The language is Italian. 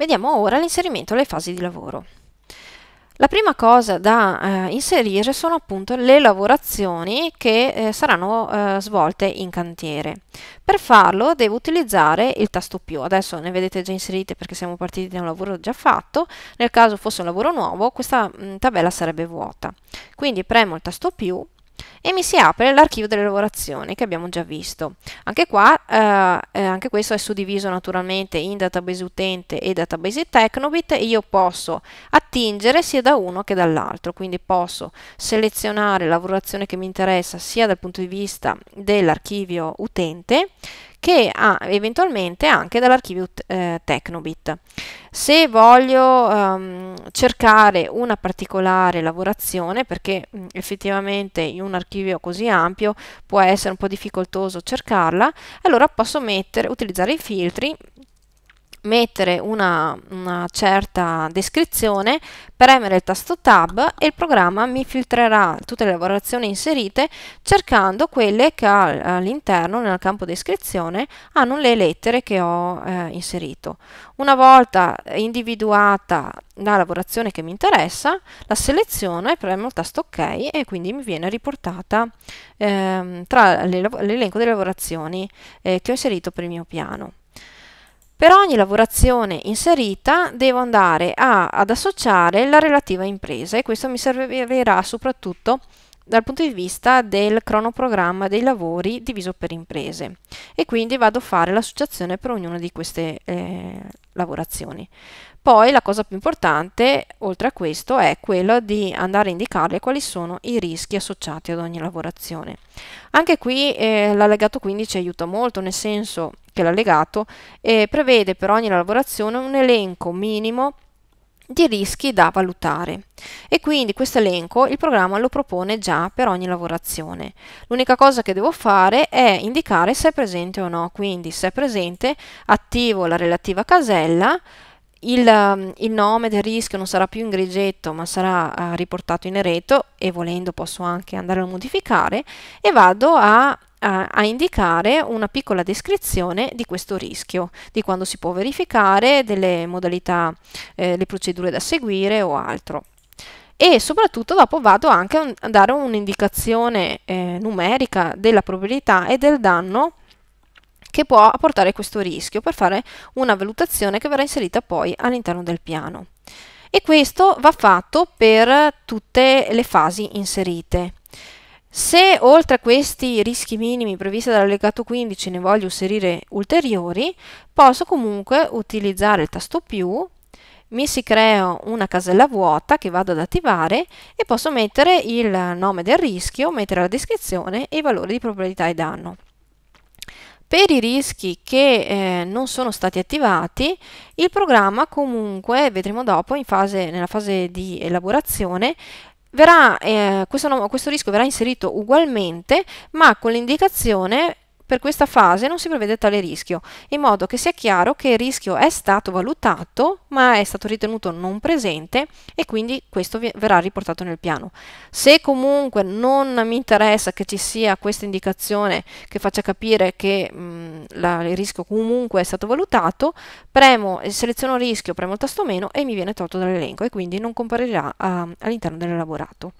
Vediamo ora l'inserimento delle fasi di lavoro. La prima cosa da eh, inserire sono appunto le lavorazioni che eh, saranno eh, svolte in cantiere. Per farlo devo utilizzare il tasto più, adesso ne vedete già inserite perché siamo partiti da un lavoro già fatto, nel caso fosse un lavoro nuovo questa mh, mm, tabella sarebbe vuota. Quindi premo il tasto più e mi si apre l'archivio delle lavorazioni che abbiamo già visto. Anche qua, eh, eh anche questo è suddiviso naturalmente in database utente e database technobit e io posso attingere sia da uno che dall'altro, quindi posso selezionare la lavorazione che mi interessa sia dal punto di vista dell'archivio utente che ha eventualmente anche dall'archivio eh, Tecnobit. Se voglio ehm, cercare una particolare lavorazione, perché mh, mm, effettivamente in un archivio così ampio può essere un po' difficoltoso cercarla, allora posso mettere, utilizzare i filtri mettere una, una certa descrizione, premere il tasto tab e il programma mi filtrerà tutte le lavorazioni inserite cercando quelle che all'interno nel campo descrizione hanno le lettere che ho eh, inserito. Una volta individuata la lavorazione che mi interessa, la seleziono e premo il tasto ok e quindi mi viene riportata ehm, tra l'elenco delle lavorazioni eh, che ho inserito per il mio piano. Per ogni lavorazione inserita devo andare a, ad associare la relativa impresa e questo mi servirà soprattutto dal punto di vista del cronoprogramma dei lavori diviso per imprese e quindi vado a fare l'associazione per ognuna di queste eh, lavorazioni. Poi la cosa più importante, oltre a questo, è quella di andare a indicarle quali sono i rischi associati ad ogni lavorazione. Anche qui eh, l'allegato 15 aiuta molto, nel senso che l'allegato, eh, prevede per ogni lavorazione un elenco minimo di rischi da valutare e quindi questo elenco il programma lo propone già per ogni lavorazione. L'unica cosa che devo fare è indicare se è presente o no, quindi se è presente attivo la relativa casella il, il, nome del rischio non sarà più in grigetto ma sarà eh, riportato in ereto e volendo posso anche andare a modificare e vado a a, a, indicare una piccola descrizione di questo rischio, di quando si può verificare, delle modalità, eh, le procedure da seguire o altro. E soprattutto dopo vado anche a dare un'indicazione eh, numerica della probabilità e del danno che può apportare questo rischio per fare una valutazione che verrà inserita poi all'interno del piano. E questo va fatto per tutte le fasi inserite. Se oltre a questi rischi minimi previsti dall'allegato 15 ne voglio inserire ulteriori, posso comunque utilizzare il tasto più, mi si crea una casella vuota che vado ad attivare e posso mettere il nome del rischio, mettere la descrizione e i valori di probabilità e danno. Per i rischi che eh, non sono stati attivati, il programma comunque, vedremo dopo, fase, nella fase di elaborazione, verrà, eh, questo, questo, rischio verrà inserito ugualmente ma con l'indicazione per questa fase non si prevede tale rischio, in modo che sia chiaro che il rischio è stato valutato, ma è stato ritenuto non presente e quindi questo verrà riportato nel piano. Se comunque non mi interessa che ci sia questa indicazione che faccia capire che mh, mhmm, la, il rischio comunque è stato valutato, premo, seleziono rischio, premo il tasto meno e mi viene tolto dall'elenco e quindi non comparirà all'interno dell'elaborato.